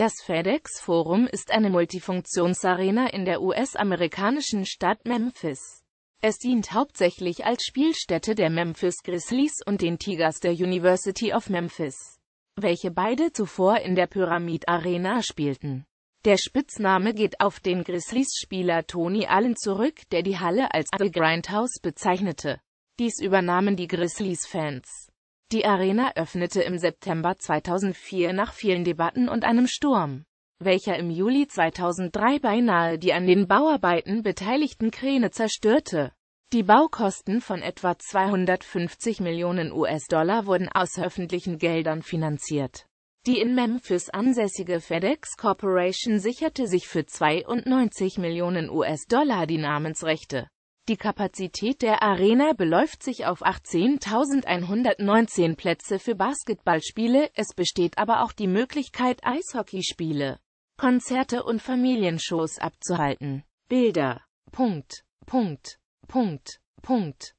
Das FedEx Forum ist eine Multifunktionsarena in der US-amerikanischen Stadt Memphis. Es dient hauptsächlich als Spielstätte der Memphis Grizzlies und den Tigers der University of Memphis, welche beide zuvor in der Pyramid Arena spielten. Der Spitzname geht auf den Grizzlies-Spieler Tony Allen zurück, der die Halle als The Grindhouse bezeichnete. Dies übernahmen die Grizzlies-Fans. Die Arena öffnete im September 2004 nach vielen Debatten und einem Sturm, welcher im Juli 2003 beinahe die an den Bauarbeiten beteiligten Kräne zerstörte. Die Baukosten von etwa 250 Millionen US-Dollar wurden aus öffentlichen Geldern finanziert. Die in Memphis ansässige FedEx Corporation sicherte sich für 92 Millionen US-Dollar die Namensrechte. Die Kapazität der Arena beläuft sich auf 18.119 Plätze für Basketballspiele, es besteht aber auch die Möglichkeit Eishockeyspiele, Konzerte und Familienshows abzuhalten. Bilder. Punkt. Punkt. Punkt. Punkt.